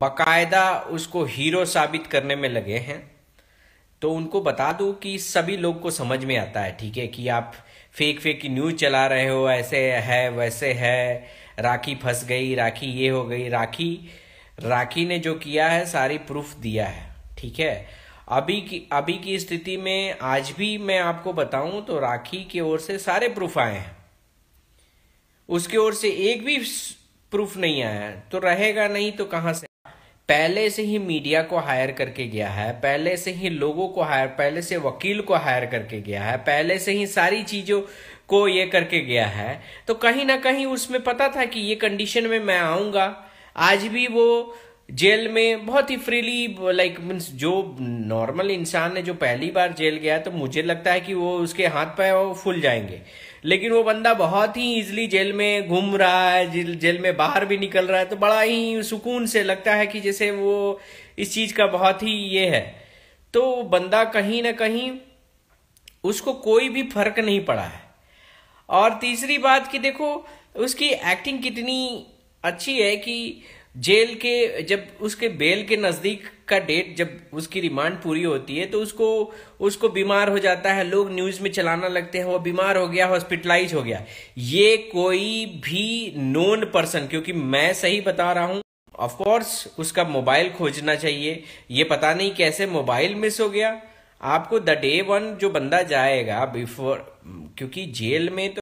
बाकायदा उसको हीरो साबित करने में लगे हैं तो उनको बता दूं कि सभी लोग को समझ में आता है ठीक है कि आप फेक फेक की न्यूज चला रहे हो ऐसे है वैसे है राखी फंस गई राखी ये हो गई राखी राखी ने जो किया है सारी प्रूफ दिया है ठीक है अभी की अभी की स्थिति में आज भी मैं आपको बताऊं तो राखी की ओर से सारे प्रूफ आए हैं उसकी ओर से एक भी प्रूफ नहीं आया तो रहेगा नहीं तो कहां से पहले से ही मीडिया को हायर करके गया है पहले से ही लोगों को हायर पहले से वकील को हायर करके गया है पहले से ही सारी चीजों को ये करके गया है तो कहीं ना कहीं उसमें पता था कि ये कंडीशन में मैं आऊंगा आज भी वो जेल में बहुत ही फ्रीली लाइक मीन्स जो नॉर्मल इंसान है जो पहली बार जेल गया तो मुझे लगता है कि वो उसके हाथ पैर फूल जाएंगे लेकिन वो बंदा बहुत ही इजिली जेल में घूम रहा है जेल जेल में बाहर भी निकल रहा है तो बड़ा ही सुकून से लगता है कि जैसे वो इस चीज का बहुत ही ये है तो बंदा कहीं ना कहीं उसको कोई भी फर्क नहीं पड़ा है और तीसरी बात कि देखो उसकी एक्टिंग कितनी अच्छी है कि जेल के जब उसके बेल के नजदीक का डेट जब उसकी रिमांड पूरी होती है तो उसको उसको बीमार हो जाता है लोग न्यूज में चलाना लगते हैं वो बीमार हो गया हॉस्पिटलाइज हो गया ये कोई भी नोन पर्सन क्योंकि मैं सही बता रहा हूं ऑफकोर्स उसका मोबाइल खोजना चाहिए ये पता नहीं कैसे मोबाइल मिस हो गया आपको द डे वन जो बंदा जाएगा बिफोर क्योंकि जेल में तो